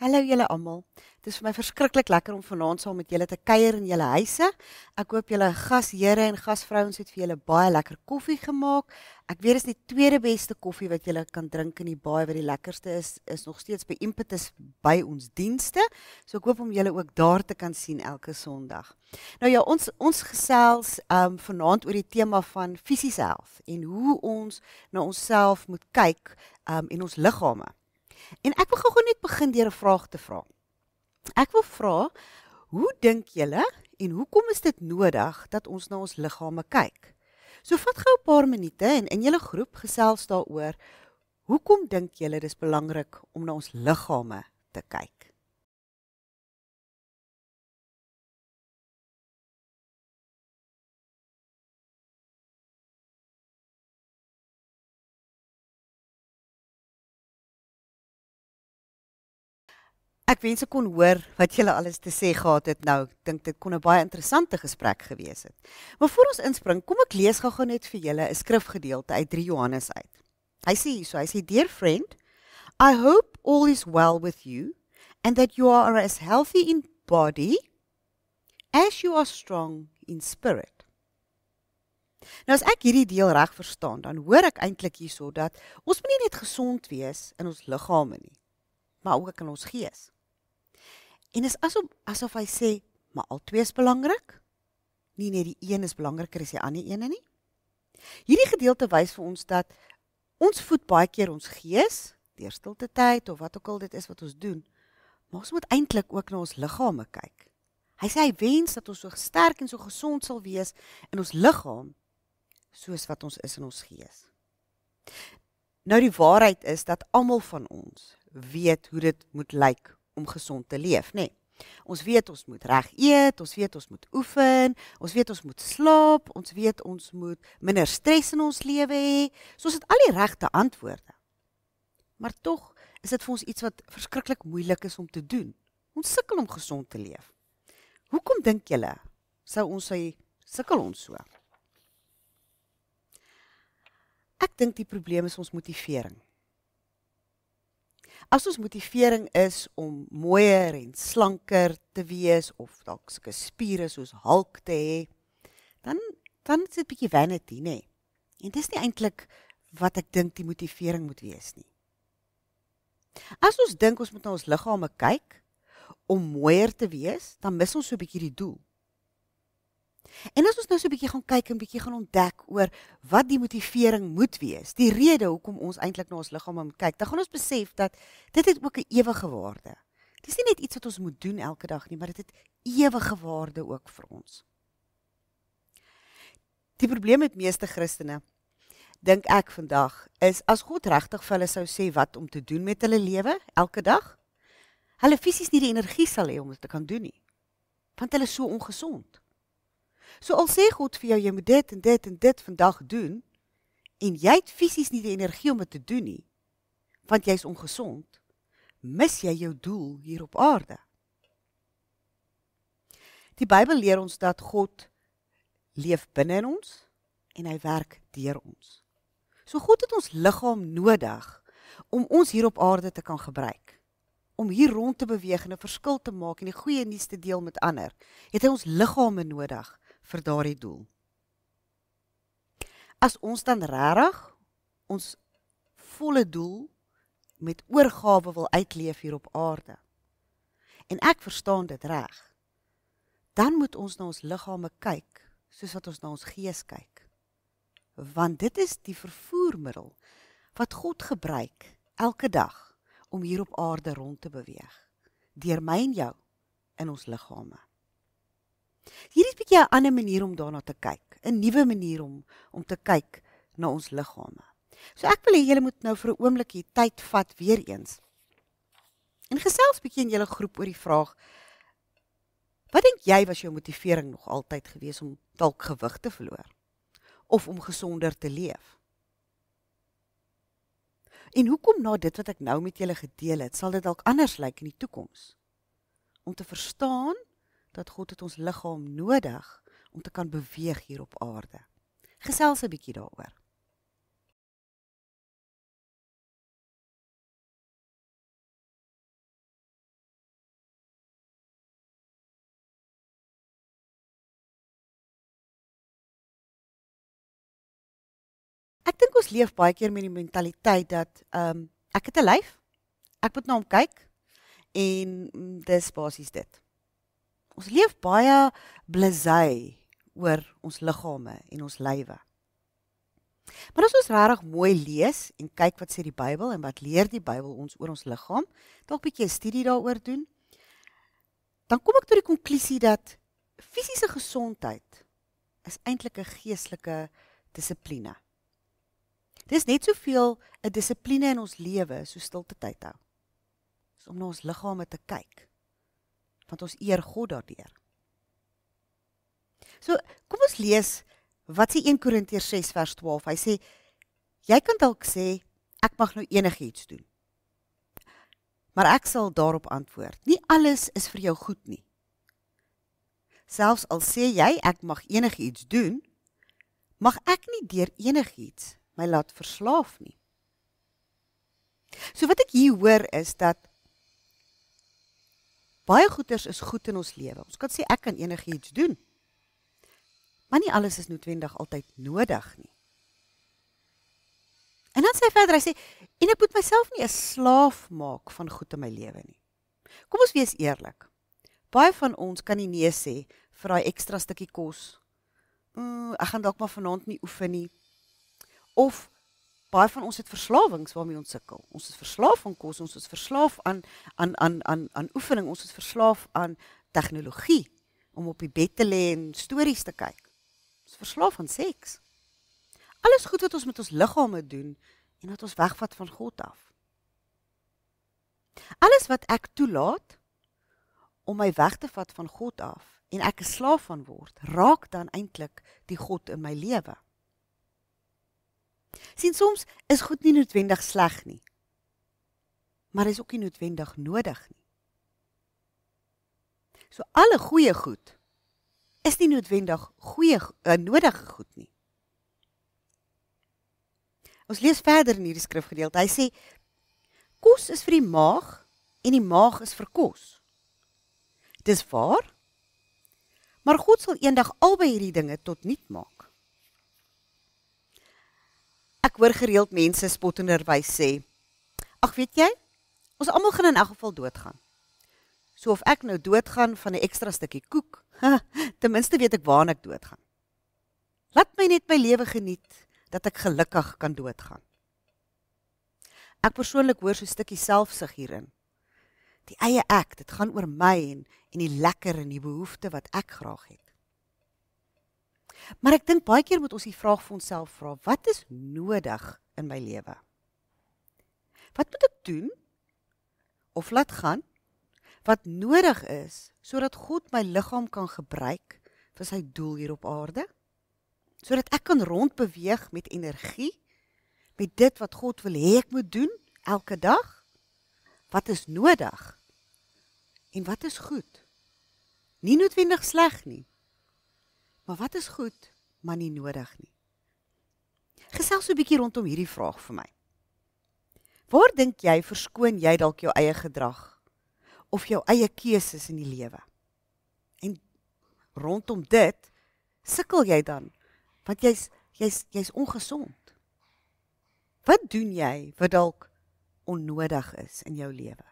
Hallo julle almal. Dit is vir my verskriklik lekker om vanaand saam met julle te kuier in julle huise. Ek hoop julle gasheere en gasvrouens het vir julle baie lekker koffie gemaak. Ek weet dis die tweede beste koffie wat julle kan drink in die baie wat die lekkerste is is nog steeds by Impetus by ons dienste. So ek hoop om julle ook daar te kan sien elke Sondag. Nou ja, ons ons gesels um vanaand oor die tema van fisiese health en hoe ons na onsself moet kyk um en ons liggame. En ek wil gou-gou net begin deur 'n vraag te vra. Ek wil vra, hoe dink julle en hoekom is dit nodig dat ons na ons liggame kyk? So vat gou 'n paar minute en in julle groep gesels daaroor. Hoekom dink julle dis belangrik om na ons liggame te kyk? Ek wens ek kon hoor wat julle alles te sê gehad het nou. Ek dink dit kon 'n baie interessante gesprek gewees het. Maar voor ons inspring, kom ek lees gou-gou net vir julle 'n skrifgedeelte uit 3 Johannes uit. Hy sê hierso, hy sê dear friend, I hope all is well with you and that you are as healthy in body as you are strong in spirit. Nou as ek hierdie deel reg verstaan, dan hoor ek eintlik hierso dat ons moenie net gesond wees in ons liggame nie, maar ook in ons gees. En is asof asof hy sê, maar al twee is belangrik. Nie net die een is belangriker as die ander ene nie. Hierdie gedeelte wys vir ons dat ons voed baie keer ons gees deur stilte tyd of wat ook al dit is wat ons doen. Maar ons moet eintlik ook na ons liggame kyk. Hy sê hy wens dat ons so sterk en so gesond sal wees in ons liggaam soos wat ons is in ons gees. Nou die waarheid is dat almal van ons weet hoe dit moet lyk om gesond te leef, nê? Nee. Ons weet ons moet reg eet, ons weet ons moet oefen, ons weet ons moet slaap, ons weet ons moet minder stres in ons lewe hê. So ons het al die regte antwoorde. Maar tog is dit vir ons iets wat verskriklik moeilik is om te doen. Ons sukkel om gesond te leef. Hoekom dink julle sou ons sy sukkel ons so? Ek dink die probleem is ons motivering as ons motivering is om mooier en slanker te wees of dalk sulke spiere soos Hulk te hê, dan dan is dit 'n bietjie vanity, nê. Nee. En dis nie eintlik wat ek dink die motivering moet wees nie. As ons dink ons moet na ons liggame kyk om mooier te wees, dan mis ons so 'n bietjie die doel. En as ons nou so 'n bietjie gaan kyk en bietjie gaan ontdek oor wat die motivering moet wees, die rede hoekom ons eintlik na ons liggaam moet kyk, dan gaan ons besef dat dit het ook 'n ewige waarde. Dis nie net iets wat ons moet doen elke dag nie, maar dit het ewige waarde ook vir ons. Die probleem met meeste Christene dink ek vandag is as God regtig vir hulle sou sê wat om te doen met hulle lewe elke dag, hulle fisies nie die energie sal hê om dit te kan doen nie. Want hulle is so ongesond. So al sê God vir jou jy moet dit en dit en dit vandag doen en jy het fisies nie die energie om dit te doen nie want jy's ongesond mis jy jou doel hier op aarde. Die Bybel leer ons dat God leef binne in ons en hy werk deur ons. So God het ons liggaam nodig om ons hier op aarde te kan gebruik om hier rond te beweeg en 'n verskil te maak en die goeie nuus te deel met ander. Het hy ons liggame nodig vir daardie doel. As ons dan reg ons volle doel met oorgawe wil uitleef hier op aarde. En ek verstaan dit reg. Dan moet ons na ons liggame kyk, soos wat ons na ons gees kyk. Want dit is die vervoermiddel wat God gebruik elke dag om hier op aarde rond te beweeg deur my en jou in ons liggame. Hier is 'n bietjie 'n ander manier om daarna te kyk, 'n nuwe manier om om te kyk na ons liggame. So ek wil hê julle moet nou vir 'n oomblik hier tyd vat weer eens. En gesels bietjie in julle groep oor die vraag: Wat dink jy was jou motivering nog altyd gewees om dalk gewig te verloor of om gesonder te leef? En hoekom na dit wat ek nou met julle gedeel het, sal dit dalk anders lyk in die toekoms? Om te verstaan dat God het ons liggaam nodig om te kan beweeg hier op aarde. Gesels 'n bietjie daaroor. Ek dink ons leef baie keer met die mentaliteit dat ehm um, ek het 'n lyf. Ek moet na nou hom kyk en mm, dis basies dit. Ons leef baie blasei oor ons liggame en ons lywe. Maar as ons regtig mooi lees en kyk wat sê die Bybel en wat leer die Bybel ons oor ons liggaam, dalk 'n bietjie studie daaroor doen, dan kom ek tot die konklusie dat fisiese gesondheid is eintlik 'n geestelike dissipline. Dis net soveel 'n dissipline in ons lewe so stilte tyd hou. Is om na ons liggame te kyk want ons eer God daardeur. So, kom ons lees wat sê 1 Korintiërs 6 vers 12. Hy sê jy kan dalk sê ek mag nou enigiets doen. Maar ek sal daarop antwoord. Nie alles is vir jou goed nie. Selfs al sê jy ek mag enigiets doen, mag ek nie deur enigiets my laat verslaaf nie. So wat ek hier hoor is dat Baie goeders is goed in ons lewe. Ons kan sê ek kan enigiets doen. Maar nie alles is noodwendig altyd nodig nie. En dan sê verder, hy sê en ek moet myself nie 'n slaaf maak van goed in my lewe nie. Kom ons wees eerlik. Baie van ons kan nie nee sê vir daai ekstra stukkie kos. Mm, ek gaan dalk maar vanaand nie oefen nie. Of baie van ons het verslawings waarmee ons sukkel. Ons is verslaaf aan kos, ons is verslaaf aan aan aan aan aan oefening, ons is verslaaf aan tegnologie om op die bed te lê en stories te kyk. Ons is verslaaf aan seks. Alles goed wat ons met ons liggame doen en wat ons wegvat van God af. Alles wat ek toelaat om my weg te vat van God af en ek 'n slaaf van word, raak dan eintlik die God in my lewe. Sien soms is goed nie noodwendig sleg nie. Maar is ook nie noodwendig nodig nie. So alle goeie goed is nie noodwendig goeie uh, eh, nodig goed nie. Ons lees verder in hierdie skrifgedeelte. Hy sê kos is vir die maag en die maag is vir kos. Dis waar. Maar God sal eendag albei hierdie dinge tot nut maak. Ek hoor gereeld mense spotterwys sê: "Ag, weet jy, ons almal gaan in elk geval doodgaan." So of ek nou doodgaan van 'n ekstra stukkie koek, ten minste weet ek waarna ek doodgaan. Laat my net my lewe geniet dat ek gelukkig kan doodgaan. Ek persoonlik hoor so 'n stukkie selfsug hierin. Die eie ek, dit gaan oor my en en die lekker en die behoefte wat ek graag het. Maar ek dink baie keer moet ons die vraag vir onsself vra, wat is nodig in my lewe? Wat moet ek doen of laat gaan wat nodig is sodat God my liggaam kan gebruik vir sy doel hier op aarde? Sodat ek kan rondbeweeg met energie met dit wat God wil hê ek moet doen elke dag? Wat is nodig? En wat is goed? Nie noodwendig sleg nie. Maar wat is goed, maar nie nodig nie. Gesels so 'n bietjie rondom hierdie vraag vir my. Waar dink jy verskoon jy dalk jou eie gedrag of jou eie keuses in die lewe? En rondom dit sukkel jy dan want jy's jy's jy's ongesond. Wat doen jy wat dalk onnodig is in jou lewe?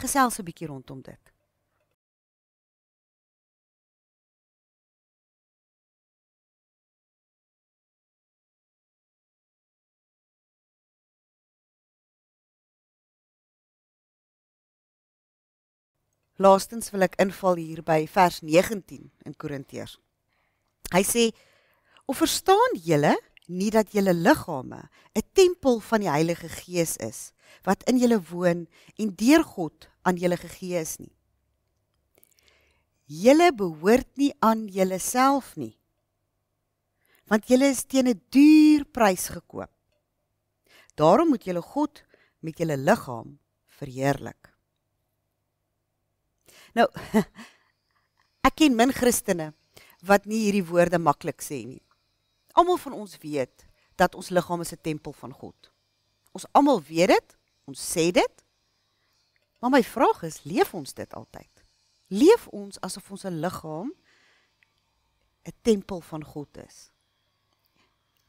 Gesels so 'n bietjie rondom dit. 0765366961 Laastens wil ek inval hier by vers 19 in Korintiërs. Hy sê: "Of verstaan julle nie dat julle liggame 'n tempel van die Heilige Gees is wat in julle woon en deur God aan julle gegee is nie? Julle behoort nie aan julleself nie, want julle is teen 'n duur prys gekoop. Daarom moet julle God met julle liggaam verheerlik." Nou ek ken min Christene wat nie hierdie woorde maklik sê nie. Almal van ons weet dat ons liggaam is 'n tempel van God. Ons almal weet dit, ons sê dit. Maar my vraag is, leef ons dit altyd? Leef ons asof ons 'n liggaam 'n tempel van God is?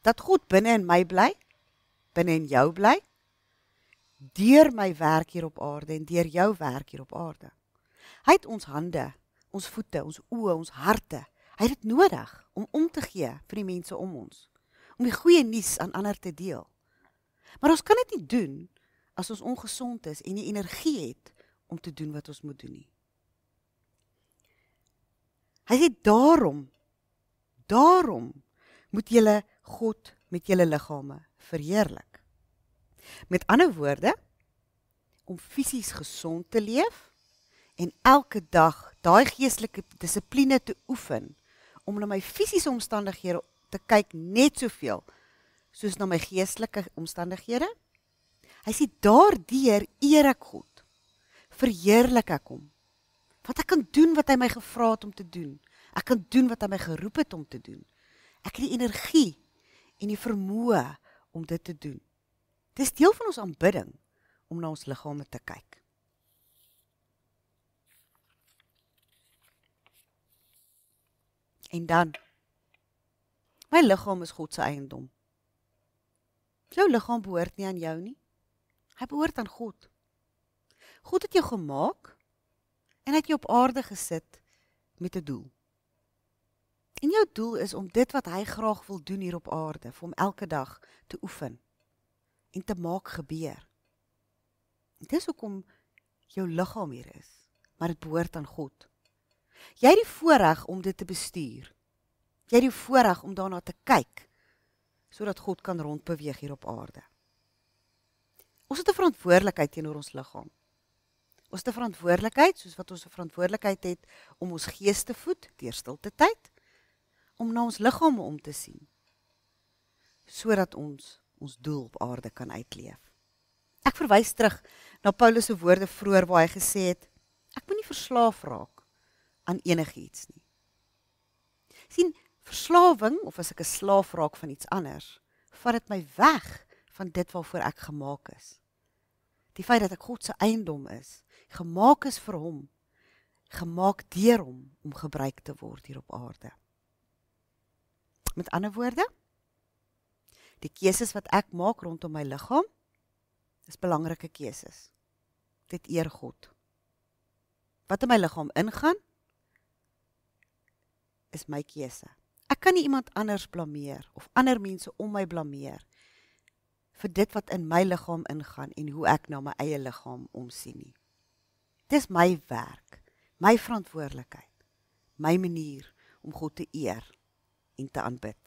Dat God binne in my bly, binne in jou bly, deur my werk hier op aarde en deur jou werk hier op aarde. Hy het ons hande, ons voete, ons oë, ons harte. Hy het dit nodig om om te gee vir die mense om ons, om die goeie nuus aan ander te deel. Maar ons kan dit nie doen as ons ongesond is en nie energie het om te doen wat ons moet doen nie. Hy sê daarom daarom moet julle God met julle liggame verheerlik. Met ander woorde om fisies gesond te leef en elke dag daai geestelike dissipline te oefen om na my fisiese omstandighede te kyk net soveel soos na my geestelike omstandighede. Hy sê daardeur eer ek God. Verheerlik ek hom. Wat ek kan doen wat hy my gevra het om te doen. Ek kan doen wat hy my geroep het om te doen. Ek het die energie en die vermoë om dit te doen. Dis deel van ons aanbidding om na ons liggame te kyk. En dan my liggaam is God se eiendom. Jou liggaam behoort nie aan jou nie. Hy behoort aan God. God het jou gemaak en het jou op aarde gesit met 'n doel. En jou doel is om dit wat hy graag wil doen hier op aarde vir hom elke dag te oefen en te maak gebeur. Dit is hoekom jou liggaam hier is, maar dit behoort aan God. Jy het die voorreg om dit te bestuur. Jy het die voorreg om daarna te kyk sodat God kan rondbeweeg hier op aarde. Ons het 'n verantwoordelikheid teenoor ons liggaam. Ons het 'n verantwoordelikheid, soos wat ons 'n verantwoordelikheid het om ons gees te voed deur stilte tyd om na ons liggame om te sien sodat ons ons doel op aarde kan uitleef. Ek verwys terug na Paulus se woorde vroeër waar hy gesê het: Ek moenie verslaaf raak aan enigiets nie. sien verslawing of as ek 'n slaaf raak van iets anders, vat dit my weg van dit waarvoor ek gemaak is. Die feit dat ek God se eiendom is, gemaak is vir hom, gemaak deur hom om gebruik te word hier op aarde. Met ander woorde, die keuses wat ek maak rondom my liggaam is belangrike keuses. Dit eer God. Wat in my liggaam ingaan, is my keuse. Ek kan nie iemand anders blameer of ander mense om my blameer vir dit wat in my liggaam ingaan en hoe ek na my eie liggaam omsien nie. Dis my werk, my verantwoordelikheid, my manier om God te eer en te aanbid.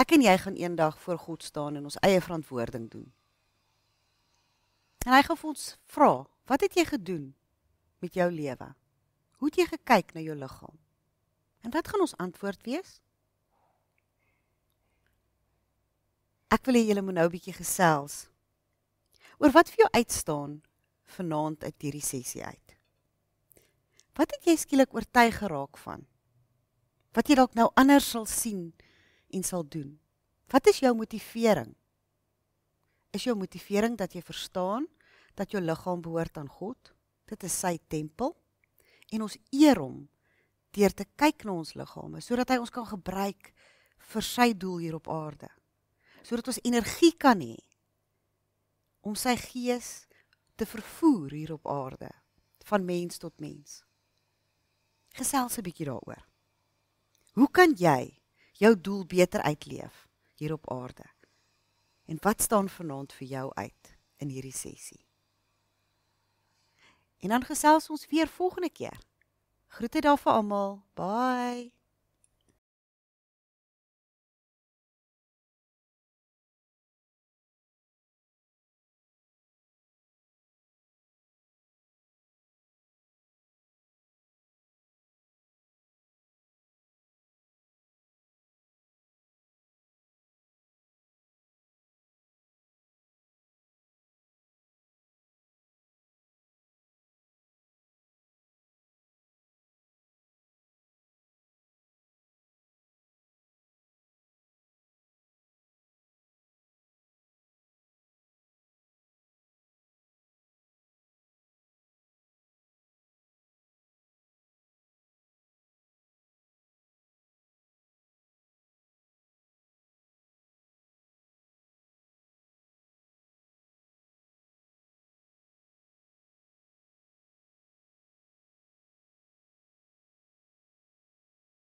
Ek en jy gaan eendag voor God staan en ons eie verantwoording doen. En hy gaan ons vra, "Wat het jy gedoen met jou lewe?" Hoe het jy gekyk na jou liggaam? En wat gaan ons antwoord wees? Ek wil hê julle moet nou 'n bietjie gesels oor wat vir jou uitstaan vanaand uit hierdie sessie uit. Wat het jy skielik oortuig geraak van? Wat jy dalk nou anders sal sien en sal doen. Wat is jou motivering? Is jou motivering dat jy verstaan dat jou liggaam behoort aan God? Dit is sy tempel en ons eer hom deur te kyk na ons liggame sodat hy ons kan gebruik vir sy doel hier op aarde. Sodat ons energie kan hê om sy gees te vervoer hier op aarde van mens tot mens. Gesels 'n bietjie daaroor. Hoe kan jy jou doel beter uitleef hier op aarde? En wat staan vanaand vir jou uit in hierdie sessie? En dan gesels ons weer volgende keer. Groete daar vir almal. Bye.